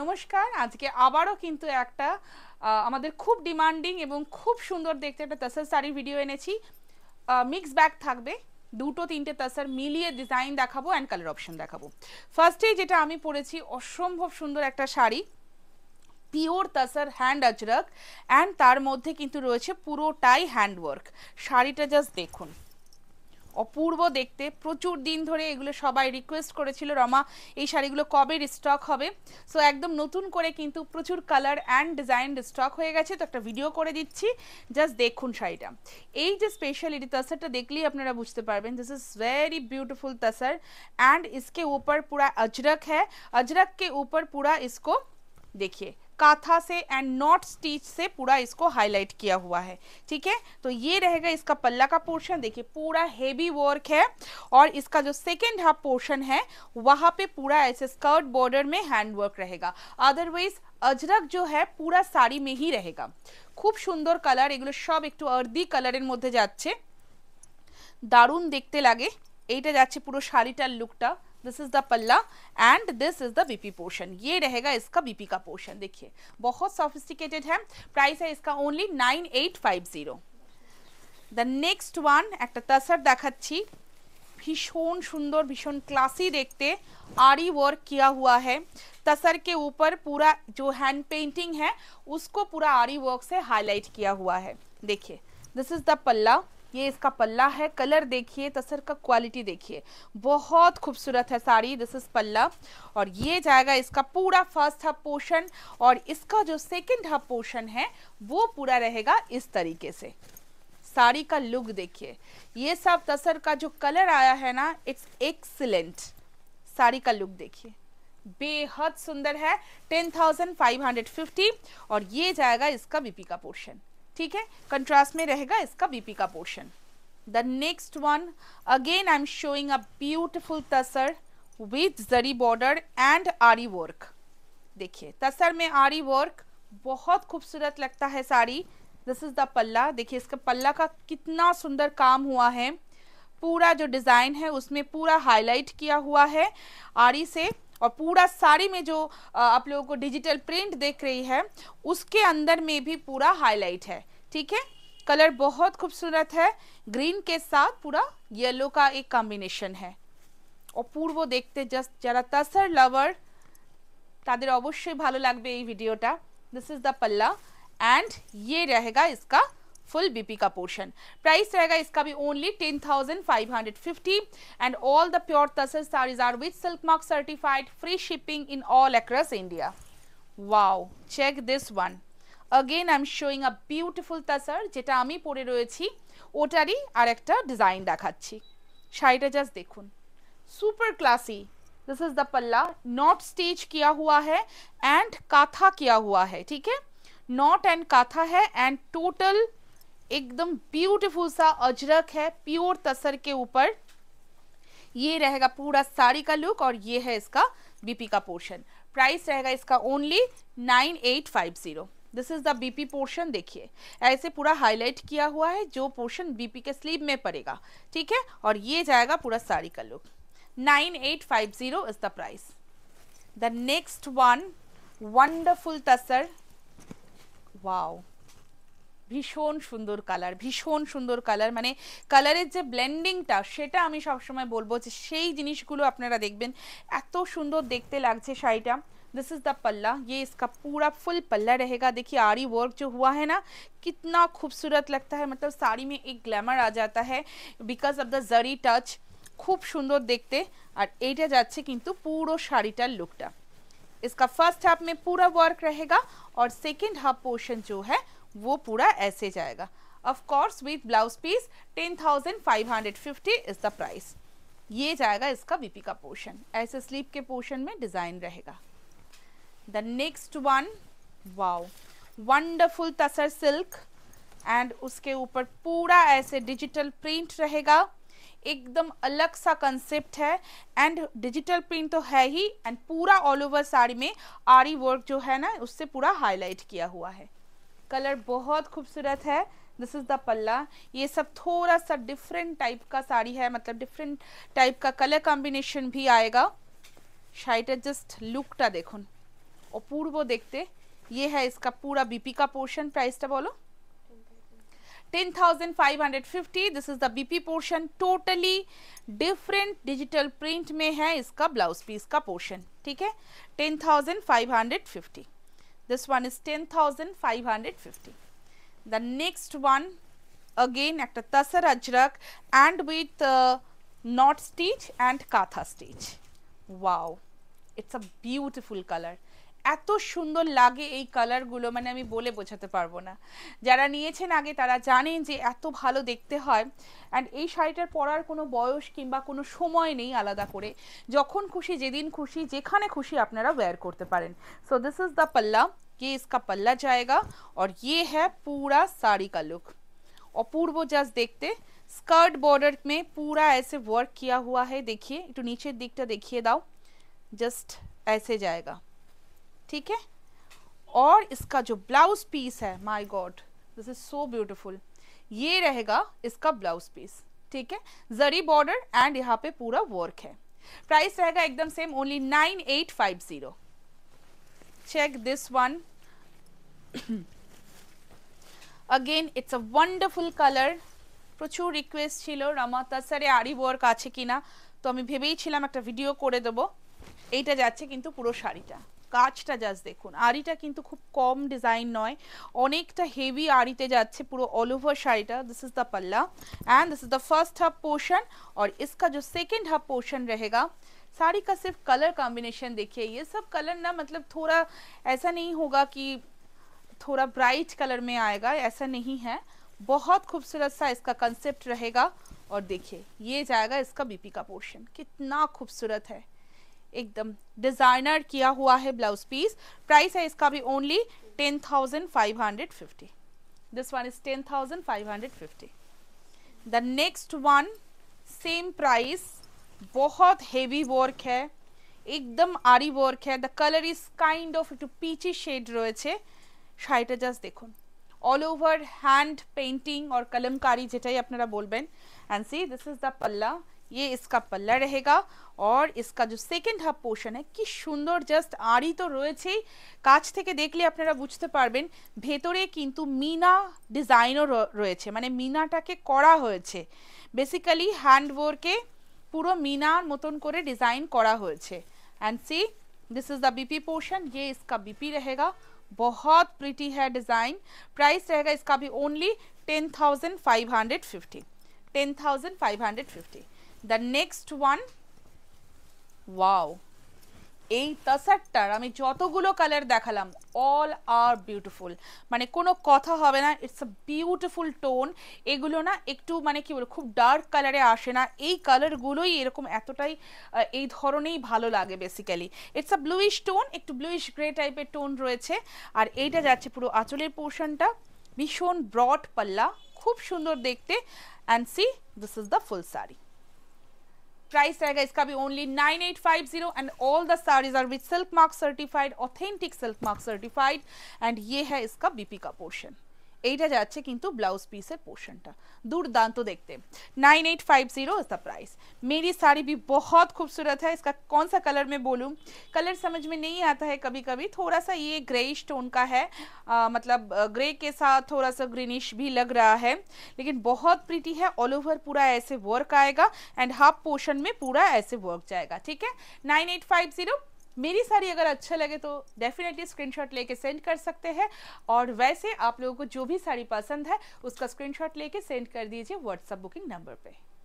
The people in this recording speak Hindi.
নমস্কার আজকে আবারও কিন্তু একটা আমাদের খুব ডিমান্ডিং এবং খুব সুন্দর দেখতে একটা তাসার শাড়ির ভিডিও এনেছি মিক্স ব্যাগ থাকবে দুটো তিনটে তাসার মিলিয়ে ডিজাইন দেখাবো অ্যান্ড কালার অপশন দেখাবো ফার্স্টেই যেটা আমি পরেছি অসম্ভব সুন্দর একটা sari pure tussar hand ajrakh and তার মধ্যে কিন্তু রয়েছে পুরোটাই হ্যান্ডওয়ার্ক শাড়িটা জাস্ট দেখুন অপূর্ব দেখতে প্রচুর দিন ধরে এগুলো সবাই রিকোয়েস্ট করেছিল রমা এই শাড়িগুলো কবে স্টক হবে সো একদম নতুন করে কিন্তু প্রচুর কালার অ্যান্ড ডিজাইন স্টক হয়ে গেছে তো একটা ভিডিও করে দিচ্ছি জাস্ট দেখুন শাড়িটা এই যে এটি তাসারটা দেখলেই আপনারা বুঝতে পারবেন this is very beautiful tussar and ইসকে উপর পুরা অজরক হ্যাঁ अजरक কে ऊपर পুরা ইসকো দেখিয়ে काथा से एंड नॉट स्टीच से पूरा इसको हाईलाइट किया हुआ है ठीक है तो ये रहेगा इसका पल्ला का पोर्शन देखिए पूरा हेवी वर्क है और इसका जो सेकेंड हाफ पोर्शन है वहाँ पे पूरा ऐसे स्कर्ट बॉर्डर में हैंड वर्क रहेगा अदरवाइज अजरक जो है पूरा साड़ी में ही रहेगा खूब सुंदर कलर এগুলো सब एक तो अर्दी कलर मध्य जा দারুণ देखते লাগে ये যাচ্ছে পুরো শাড়িটার दिस इज द पल्ला and this is the BP portion ये रहेगा इसका बीपी का पोर्शन देखिए बहुत सोफिस्टिकेटेड है प्राइस है इसका only nine eight five zero the next one एक तसर देखा भीषण सुंदर भीषण क्लासी देखते आरी वर्क किया हुआ है तसर के ऊपर पूरा जो हैंड पेंटिंग है उसको पूरा आरी वर्क से हाईलाइट किया हुआ है देखिए दिस इज द पल्ला ये इसका पल्ला है कलर देखिए तसर का क्वालिटी देखिए बहुत खूबसूरत है साड़ी दिस इज़ पल्ला और ये जाएगा इसका पूरा फर्स्ट हाफ पोर्शन और इसका जो सेकंड हाफ पोर्शन है वो पूरा रहेगा इस तरीके से साड़ी का लुक देखिए ये सब तसर का जो कलर आया है ना इट्स एक्सीलेंट साड़ी का लुक देखिए बेहद सुंदर है टेन और ये जाएगा इसका बीपी का पोर्शन ठीक है कंट्रास्ट में रहेगा इसका बीपी का portion the next one again I am showing a beautiful tussar with zari border and aari work देखिए तसर में आरी वर्क बहुत खूबसूरत लगता है साड़ी दिस इज़ द पल्ला देखिए इसका पल्ला का कितना सुंदर काम हुआ है पूरा जो डिज़ाइन है उसमें पूरा हाईलाइट किया हुआ है आरी से और पूरा साड़ी में जो आप लोगों को डिजिटल प्रिंट देख रही है उसके अंदर में भी पूरा हाईलाइट है ठीक है कलर बहुत खूबसूरत है ग्रीन के साथ पूरा येलो का एक कॉम्बिनेशन है और पूर्व देखते जस्ट जरा तसर लवर तर अवश्य भलो लगे ये भिडियो दिस इज द पल्ला एंड ये रहेगा इसका फुल बीपी का पोर्शन प्राइस रहेगा इसका भी only ten thousand five hundred fifty and all the pure tussar saris are with silk mark certified free shipping in all across India wow check this one again I am i'm a a tussar जेटा आमी पोरे रोएछी ओटारी आर एकटा डिजाइन देखाच्छी शाड़ीटा जस्ट देखुन super classy this is the पल्ला नॉट स्टिच किया हुआ है एंड काथा किया हुआ है ठीक है नॉट एंड काथा है एंड टोटल एकदम ब्यूटीफुल सा अजरक है प्योर तसर के ऊपर ये रहेगा पूरा साड़ी का लुक और ये है इसका बीपी का पोर्शन प्राइस रहेगा इसका only nine eight five zero this is the BP portion देखिए ऐसे पूरा हाईलाइट किया हुआ है जो पोर्शन बीपी के स्लीव में पड़ेगा ठीक है और ये जाएगा पूरा साड़ी का look nine eight five zero is the price the next one wonderful tussar wow भीषण सुंदर कलर भीषण सुंदर कलर मैंने कलर जो ब्लैंडिंग से सब समय বলবো से সেই अपनारा देखें एत सुंदर देखते দেখতে शाड़ी दिस इज़ द पल्ला ये इसका पूरा फुल पल्ला रहेगा देखिए आरी वर्क जो हुआ है ना कितना खूबसूरत लगता है मतलब साड़ी में एक ग्लैमर आ जाता है because of the zari touch खूब सुंदर देखते और এইটা যাচ্ছে কিন্তু পুরো শাড়িটার इसका फर्स्ट हाफ में पूरा वर्क रहेगा और सेकेंड हाफ पोर्शन जो है वो पूरा ऐसे जाएगा of course with blouse piece ten thousand five hundred fifty is the price ये जाएगा इसका बीपी का पोर्शन ऐसे स्लीप के पोर्शन में डिज़ाइन रहेगा the next one wow wonderful tussar silk and उसके ऊपर पूरा ऐसे डिजिटल प्रिंट रहेगा एकदम अलग सा कंसेप्ट है एंड डिजिटल प्रिंट तो है ही एंड पूरा ऑल ओवर साड़ी में आरी वर्क जो है ना उससे पूरा हाईलाइट किया हुआ है कलर बहुत खूबसूरत है दिस इज़ द पल्ला ये सब थोड़ा सा डिफरेंट टाइप का साड़ी है मतलब डिफरेंट टाइप का कलर कॉम्बिनेशन भी आएगा लुक टा देखो और অপূর্ব देखते ये है इसका पूरा बीपी का पोर्शन प्राइस टा बोलो ten thousand five hundred fifty this is the BP portion totally different digital print में है इसका ब्लाउज पीस का पोर्शन ठीक है ten thousand five hundred fifty This one is 10,550. The next one again একটা তাসার Ajrak and with uh, knot stitch and katha stitch. Wow, it's a beautiful color. এত সুন্দর লাগে এই কালারগুলো মানে আমি বলে বোঝাতে পারবো না যারা নিয়েছেন আগে তারা জানেন যে এত ভালো দেখতে হয় অ্যান্ড এই শাড়িটার পরার কোনো বয়স কিংবা কোনো সময় নেই আলাদা করে যখন খুশি যেদিন খুশি যেখানে খুশি আপনারা ওয়্যার করতে পারেন সো দিস ইজ দ্য পাল্লা কে ইসকা পাল্লা জায়গা আর ইয়ে হ্যাঁ পুরা শাড়ি কা লুক অপূর্ব জাস্ট দেখতে স্কার্ট বর্ডার মে পুরা এসে ওয়ার্ক কিয়া হুয়া है দেখিয়ে একটু নিচের দিকটা দেখিয়ে দাও জাস্ট এসে জায়গা ठीक है और इसका जो ब्लाउज पीस है my god this is so beautiful ये रहेगा इसका ब्लाउज पीस ठीक है जरी बॉर्डर एंड यहाँ पे पूरा वर्क है प्राइस रहेगा एकदम same only nine eight five zero check this one again it's a wonderful colour प्रचुर रिक्वेस्ट छो রামাতা স্যারে আরি वर्क आना तो তো एक भिडियो ছিলাম একটা ভিডিও করে কাজটা জাস্ট দেখুন আড়িটা কিন্তু খুব কম ডিজাইন নয় অনেকটা হেভি আড়িতে যাচ্ছে পুরো অল ওভার শাড়িটা दिस इज़ द पल्ला and this is the first half portion और इसका जो सेकेंड হাফ पोर्शन रहेगा साड़ी का सिर्फ कलर कॉम्बिनेशन देखिए ये सब कलर ना मतलब थोड़ा ऐसा नहीं होगा कि थोड़ा ब्राइट कलर में आएगा ऐसा नहीं है बहुत खूबसूरत सा इसका कंसेप्ट रहेगा और देखिए ये जाएगा इसका बीपी का पोर्शन कितना खूबसूरत है एकदम डिजाइनर किया हुआ है ब्लाउज पीस प्राइस है इसका भी only ten thousand five hundred fifty this one is ten thousand five hundred fifty the next one same price बहुत हेवी वर्क है एकदम आरी वर्क है the colour is kind of एक पीची शेड রয়েছে শাড়িটা जस्ट देखो ऑल ओवर हैंड पेंटिंग और कलमकारी जेटाई अपनारा बोलें and see this is the पल्ला ये इसका पल्ला रहेगा और इसका जो সেকেন্ড হাফ পোর্শন है কি সুন্দর জাস্ট আড়ি তো রয়েছেই কাছ থেকে দেখলে আপনারা বুঝতে পারবেন ভেতরে কিন্তু মিনা ডিজাইনও রয়েছে মানে মিনাটাকে করা হয়েছে বেসিক্যালি হ্যান্ড ওয়ার্কে পুরো মিনার মতন করে ডিজাইন করা হয়েছে and see this is the BP portion ये इसका बीपी रहेगा बहुत प्रिटी है डिज़ाइन प्राइस रहेगा इसका भी only ten thousand five hundred fifty ten thousand five hundred fifty the next one wow এই তাসারটার আমি যতগুলো কালার দেখালাম অল আর বিউটিফুল মানে কোনো কথা হবে না ইটস আ বিউটিফুল টোন এগুলো না একটু মানে কি বলবো খুব ডার্ক কালারে আসে না এই কালারগুলোই এরকম এতটাই এই ধরনেই ভালো লাগে basically it's a bluish tone একটু ব্লুইশ গ্রে টাইপের টোন রয়েছে আর এইটা যাচ্ছে পুরো আঁচলের পোর্শনটা ভীষণ ব্রড পাল্লা খুব সুন্দর দেখতে and see this is the full sari price रहेगा इसका भी only 9850 and all the saris are with silk mark certified authentic silk mark certified and ये है इसका बीपी का पोर्शन এইটা যাচ্ছে কিন্তু ব্লাউজ পিসের देखते nine eight five zero price मेरी साड़ी भी बहुत खूबसूरत है इसका कौन सा कलर में बोलूँ कलर समझ में नहीं आता है कभी कभी थोड़ा सा ये ग्रे स्टोन का है आ, मतलब ग्रे के साथ थोड़ा सा ग्रीनिश भी लग रहा है लेकिन बहुत प्रिटी है ऑल ओवर पूरा ऐसे वर्क आएगा एंड हाफ पोर्शन में पूरा ऐसे वर्क जाएगा ठीक है नाइन एट फाइव जीरो मेरी साड़ी अगर अच्छा लगे तो डेफिनेटली स्क्रीनशॉट लेके सेंड कर सकते हैं और वैसे आप लोगों को जो भी साड़ी पसंद है उसका स्क्रीनशॉट लेके सेंड कर दीजिए व्हाट्सअप बुकिंग नंबर पर